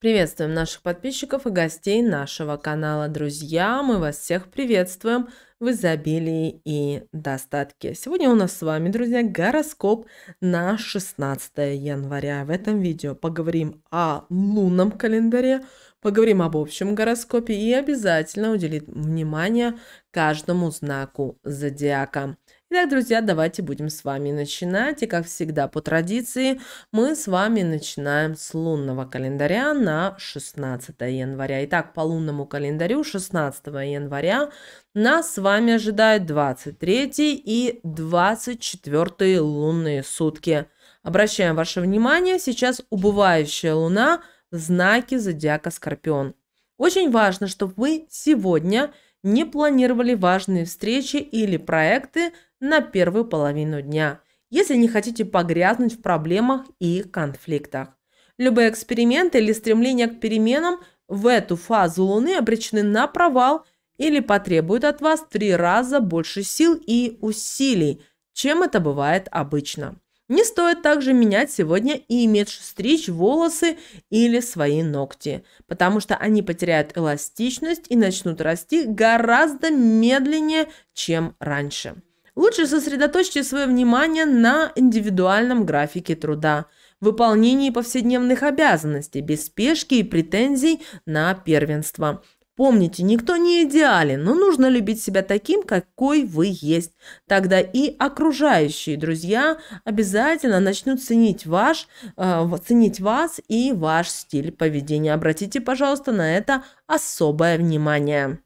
Приветствуем наших подписчиков и гостей нашего канала. Друзья, мы вас всех приветствуем в изобилии и достатке. Сегодня у нас с вами, друзья, гороскоп на 16 января. В этом видео поговорим о лунном календаре, поговорим об общем гороскопе и обязательно уделим внимание каждому знаку зодиака. Итак, друзья, давайте будем с вами начинать. И как всегда по традиции мы с вами начинаем с лунного календаря на 16 января. Итак, по лунному календарю 16 января нас с вами ожидают 23 и 24 лунные сутки. Обращаем ваше внимание, сейчас убывающая луна в знаке зодиака Скорпион. Очень важно, чтобы вы сегодня – не планировали важные встречи или проекты на первую половину дня, если не хотите погрязнуть в проблемах и конфликтах. Любые эксперименты или стремления к переменам в эту фазу Луны обречены на провал или потребуют от вас три раза больше сил и усилий, чем это бывает обычно. Не стоит также менять сегодня имидж, стричь волосы или свои ногти, потому что они потеряют эластичность и начнут расти гораздо медленнее, чем раньше. Лучше сосредоточьте свое внимание на индивидуальном графике труда, выполнении повседневных обязанностей, без спешки и претензий на первенство – Помните, никто не идеален, но нужно любить себя таким, какой вы есть. Тогда и окружающие друзья обязательно начнут ценить, ваш, э, ценить вас и ваш стиль поведения. Обратите, пожалуйста, на это особое внимание.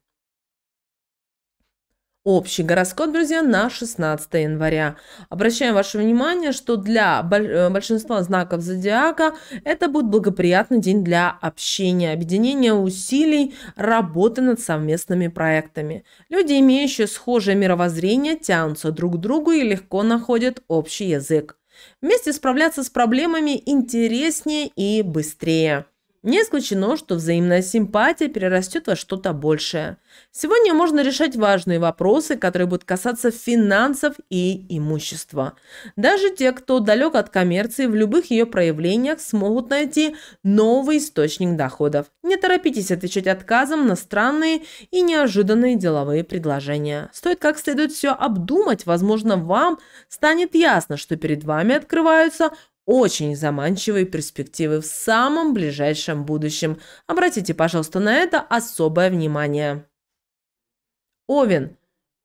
Общий гороскоп, друзья, на 16 января. Обращаем ваше внимание, что для э, большинства знаков зодиака это будет благоприятный день для общения, объединения усилий, работы над совместными проектами. Люди, имеющие схожее мировоззрение, тянутся друг к другу и легко находят общий язык. Вместе справляться с проблемами интереснее и быстрее. Не исключено, что взаимная симпатия перерастет во что-то большее. Сегодня можно решать важные вопросы, которые будут касаться финансов и имущества. Даже те, кто далек от коммерции, в любых ее проявлениях смогут найти новый источник доходов. Не торопитесь отвечать отказом на странные и неожиданные деловые предложения. Стоит как следует все обдумать, возможно, вам станет ясно, что перед вами открываются очень заманчивые перспективы в самом ближайшем будущем. Обратите, пожалуйста, на это особое внимание. Овен.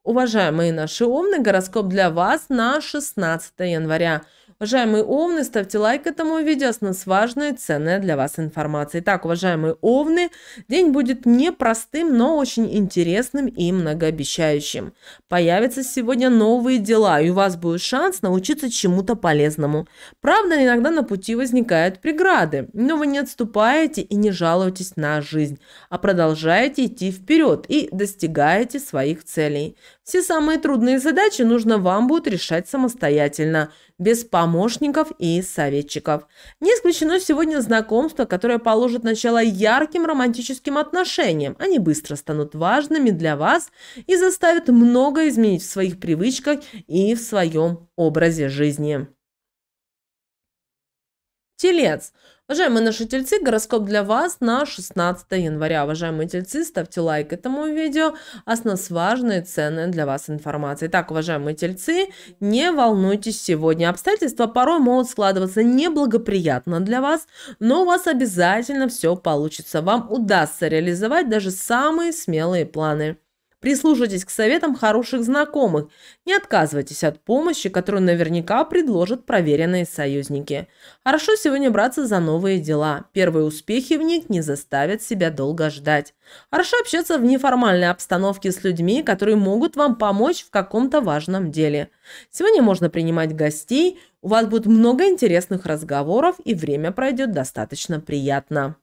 Уважаемые наши умные гороскоп для вас на 16 января. Уважаемые овны, ставьте лайк этому видео, с нас важная и ценная для вас информация. Итак, уважаемые овны, день будет непростым, но очень интересным и многообещающим. Появятся сегодня новые дела, и у вас будет шанс научиться чему-то полезному. Правда, иногда на пути возникают преграды, но вы не отступаете и не жалуетесь на жизнь, а продолжаете идти вперед и достигаете своих целей. Все самые трудные задачи нужно вам будет решать самостоятельно, без помощников и советчиков. Не исключено сегодня знакомство, которое положит начало ярким романтическим отношениям. Они быстро станут важными для вас и заставят много изменить в своих привычках и в своем образе жизни. Телец. Уважаемые наши тельцы, гороскоп для вас на 16 января. Уважаемые тельцы, ставьте лайк этому видео, а с нас важная и для вас информация. Итак, уважаемые тельцы, не волнуйтесь сегодня. Обстоятельства порой могут складываться неблагоприятно для вас, но у вас обязательно все получится. Вам удастся реализовать даже самые смелые планы. Прислушайтесь к советам хороших знакомых. Не отказывайтесь от помощи, которую наверняка предложат проверенные союзники. Хорошо сегодня браться за новые дела. Первые успехи в них не заставят себя долго ждать. Хорошо общаться в неформальной обстановке с людьми, которые могут вам помочь в каком-то важном деле. Сегодня можно принимать гостей, у вас будет много интересных разговоров и время пройдет достаточно приятно.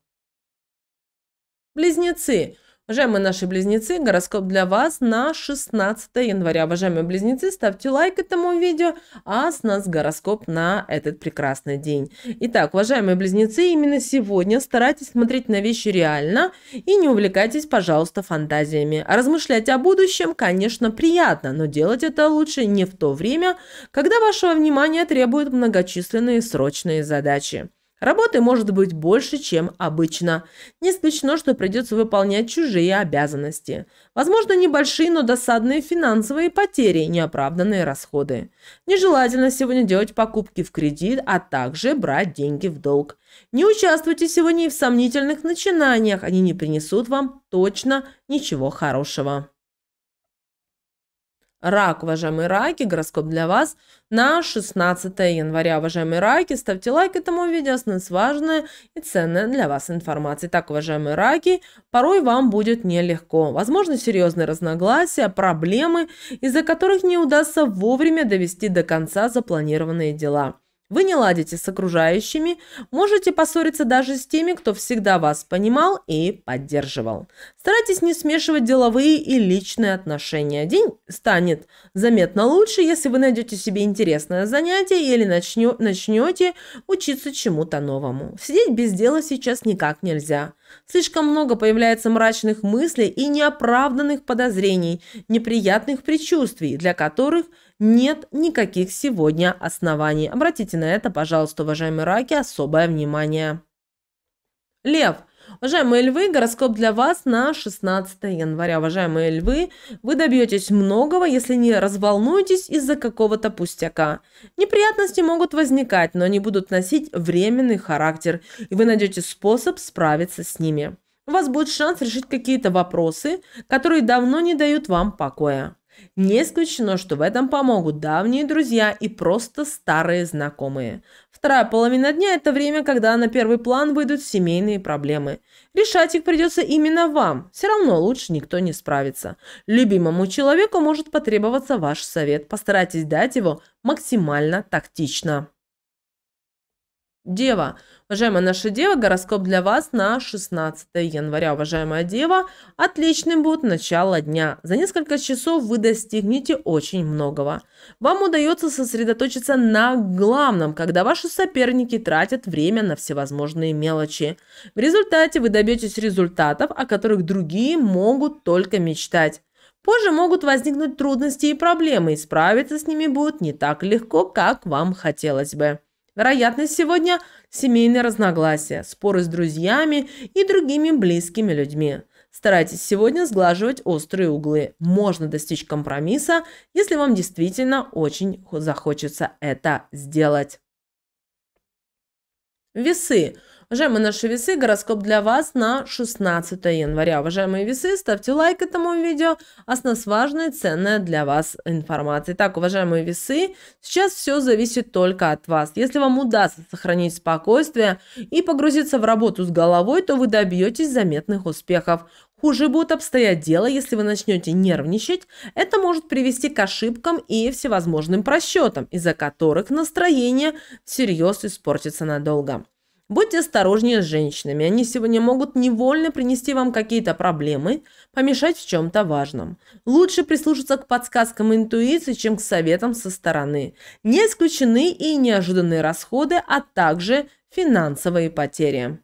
Близнецы – Уважаемые наши близнецы, гороскоп для вас на 16 января. Уважаемые близнецы, ставьте лайк этому видео, а с нас гороскоп на этот прекрасный день. Итак, уважаемые близнецы, именно сегодня старайтесь смотреть на вещи реально и не увлекайтесь, пожалуйста, фантазиями. А размышлять о будущем, конечно, приятно, но делать это лучше не в то время, когда вашего внимания требуют многочисленные срочные задачи. Работы может быть больше, чем обычно. Не исключено, что придется выполнять чужие обязанности. Возможно, небольшие, но досадные финансовые потери и неоправданные расходы. Нежелательно сегодня делать покупки в кредит, а также брать деньги в долг. Не участвуйте сегодня и в сомнительных начинаниях, они не принесут вам точно ничего хорошего. Рак, уважаемые раки, гороскоп для вас на 16 января. Уважаемые раки, ставьте лайк этому видео, с нас важная и ценная для вас информация. Так, уважаемые раки, порой вам будет нелегко. Возможно, серьезные разногласия, проблемы, из-за которых не удастся вовремя довести до конца запланированные дела. Вы не ладите с окружающими, можете поссориться даже с теми, кто всегда вас понимал и поддерживал. Старайтесь не смешивать деловые и личные отношения. День станет заметно лучше, если вы найдете себе интересное занятие или начнете учиться чему-то новому. Сидеть без дела сейчас никак нельзя. Слишком много появляется мрачных мыслей и неоправданных подозрений, неприятных предчувствий, для которых нет никаких сегодня оснований. Обратите на это, пожалуйста, уважаемые раки, особое внимание. Лев – Уважаемые львы, гороскоп для вас на 16 января. Уважаемые львы, вы добьетесь многого, если не разволнуетесь из-за какого-то пустяка. Неприятности могут возникать, но они будут носить временный характер, и вы найдете способ справиться с ними. У вас будет шанс решить какие-то вопросы, которые давно не дают вам покоя. Не исключено, что в этом помогут давние друзья и просто старые знакомые. Вторая половина дня – это время, когда на первый план выйдут семейные проблемы. Решать их придется именно вам. Все равно лучше никто не справится. Любимому человеку может потребоваться ваш совет. Постарайтесь дать его максимально тактично. Дева. Уважаемая наша Дева, гороскоп для вас на 16 января, уважаемая Дева. Отличным будет начало дня. За несколько часов вы достигнете очень многого. Вам удается сосредоточиться на главном, когда ваши соперники тратят время на всевозможные мелочи. В результате вы добьетесь результатов, о которых другие могут только мечтать. Позже могут возникнуть трудности и проблемы, и справиться с ними будет не так легко, как вам хотелось бы. Вероятность сегодня – семейные разногласия, споры с друзьями и другими близкими людьми. Старайтесь сегодня сглаживать острые углы. Можно достичь компромисса, если вам действительно очень захочется это сделать. Весы – Уважаемые наши весы, гороскоп для вас на 16 января. Уважаемые весы, ставьте лайк этому видео, а с нас важная ценная для вас информация. Итак, уважаемые весы, сейчас все зависит только от вас. Если вам удастся сохранить спокойствие и погрузиться в работу с головой, то вы добьетесь заметных успехов. Хуже будет обстоять дело, если вы начнете нервничать. Это может привести к ошибкам и всевозможным просчетам, из-за которых настроение всерьез испортится надолго. Будьте осторожнее с женщинами, они сегодня могут невольно принести вам какие-то проблемы, помешать в чем-то важном. Лучше прислушаться к подсказкам интуиции, чем к советам со стороны. Не исключены и неожиданные расходы, а также финансовые потери.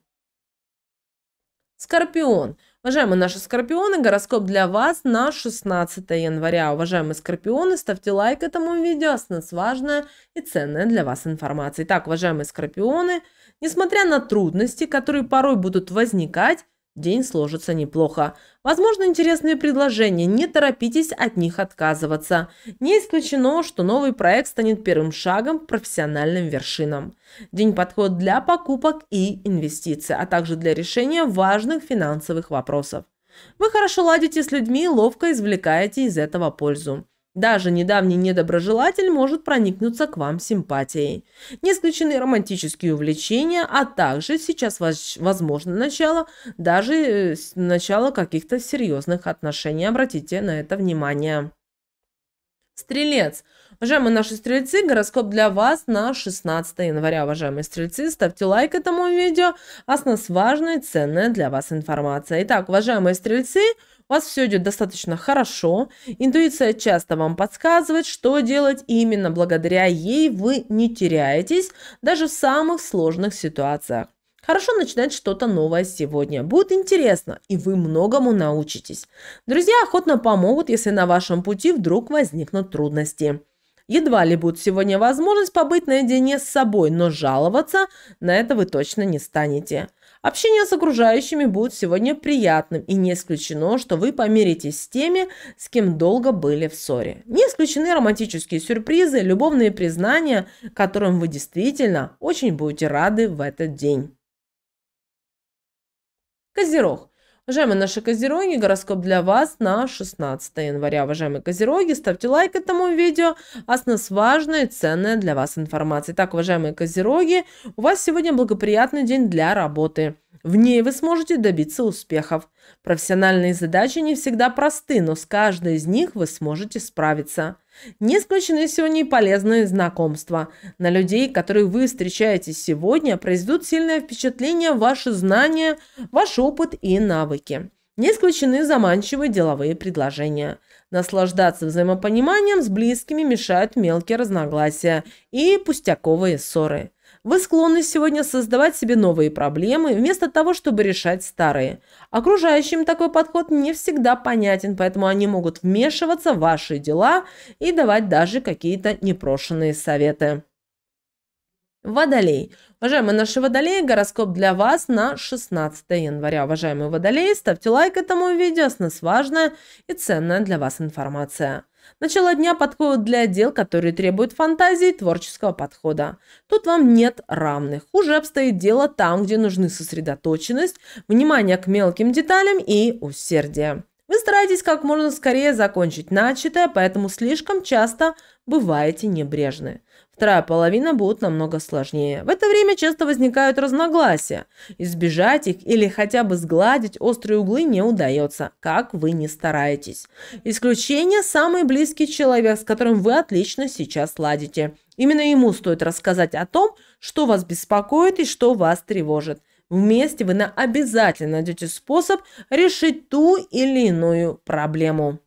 Скорпион. Уважаемые наши скорпионы, гороскоп для вас на 16 января. Уважаемые скорпионы, ставьте лайк этому видео, с нас важная и ценная для вас информация. Итак, уважаемые скорпионы, Несмотря на трудности, которые порой будут возникать, день сложится неплохо. Возможно, интересные предложения, не торопитесь от них отказываться. Не исключено, что новый проект станет первым шагом к профессиональным вершинам. День подходит для покупок и инвестиций, а также для решения важных финансовых вопросов. Вы хорошо ладите с людьми и ловко извлекаете из этого пользу. Даже недавний недоброжелатель может проникнуться к вам симпатией. Не исключены романтические увлечения, а также сейчас возможно начало, даже э, начало каких-то серьезных отношений. Обратите на это внимание. Стрелец. Уважаемые наши стрельцы, гороскоп для вас на 16 января. Уважаемые стрельцы, ставьте лайк этому видео, а с нас важная и ценная для вас информация. Итак, уважаемые стрельцы, у вас все идет достаточно хорошо. Интуиция часто вам подсказывает, что делать. И именно благодаря ей вы не теряетесь даже в самых сложных ситуациях. Хорошо начинать что-то новое сегодня. Будет интересно, и вы многому научитесь. Друзья охотно помогут, если на вашем пути вдруг возникнут трудности. Едва ли будет сегодня возможность побыть наедине с собой, но жаловаться на это вы точно не станете. Общение с окружающими будет сегодня приятным, и не исключено, что вы помиритесь с теми, с кем долго были в ссоре. Не исключены романтические сюрпризы, любовные признания, которым вы действительно очень будете рады в этот день. Козерог. Уважаемые наши козероги, гороскоп для вас на 16 января. Уважаемые козероги, ставьте лайк этому видео, а с нас важная и ценная для вас информация. Итак, уважаемые козероги, у вас сегодня благоприятный день для работы. В ней вы сможете добиться успехов. Профессиональные задачи не всегда просты, но с каждой из них вы сможете справиться. Не исключены сегодня и полезные знакомства. На людей, которые вы встречаете сегодня, произведут сильное впечатление ваши знания, ваш опыт и навыки. Не исключены заманчивые деловые предложения. Наслаждаться взаимопониманием с близкими мешают мелкие разногласия и пустяковые ссоры. Вы склонны сегодня создавать себе новые проблемы, вместо того, чтобы решать старые. Окружающим такой подход не всегда понятен, поэтому они могут вмешиваться в ваши дела и давать даже какие-то непрошенные советы. Водолей. Уважаемые наши водолеи, гороскоп для вас на 16 января. Уважаемые водолеи, ставьте лайк этому видео, с нас важная и ценная для вас информация. Начало дня подходит для дел, которые требуют фантазии и творческого подхода. Тут вам нет равных. Хуже обстоит дело там, где нужны сосредоточенность, внимание к мелким деталям и усердие. Вы стараетесь как можно скорее закончить начатое, поэтому слишком часто бываете небрежны. Вторая половина будет намного сложнее. В это время часто возникают разногласия. Избежать их или хотя бы сгладить острые углы не удается, как вы не стараетесь. Исключение – самый близкий человек, с которым вы отлично сейчас ладите. Именно ему стоит рассказать о том, что вас беспокоит и что вас тревожит. Вместе вы на обязательно найдете способ решить ту или иную проблему.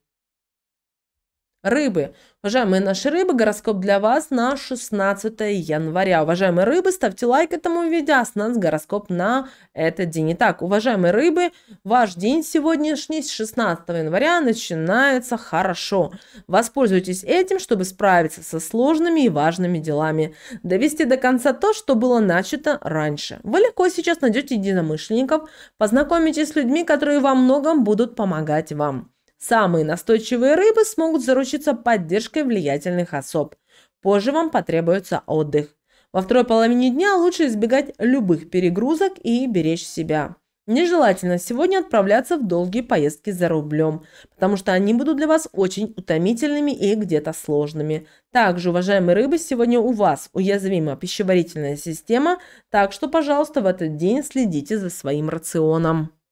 Рыбы. Уважаемые наши рыбы, гороскоп для вас на 16 января. Уважаемые рыбы, ставьте лайк этому видео, а с нас гороскоп на этот день. Итак, уважаемые рыбы, ваш день сегодняшний с 16 января начинается хорошо. Воспользуйтесь этим, чтобы справиться со сложными и важными делами. Довести до конца то, что было начато раньше. Вы легко сейчас найдете единомышленников, познакомитесь с людьми, которые во многом будут помогать вам. Самые настойчивые рыбы смогут заручиться поддержкой влиятельных особ. Позже вам потребуется отдых. Во второй половине дня лучше избегать любых перегрузок и беречь себя. Нежелательно сегодня отправляться в долгие поездки за рублем, потому что они будут для вас очень утомительными и где-то сложными. Также, уважаемые рыбы, сегодня у вас уязвима пищеварительная система, так что, пожалуйста, в этот день следите за своим рационом.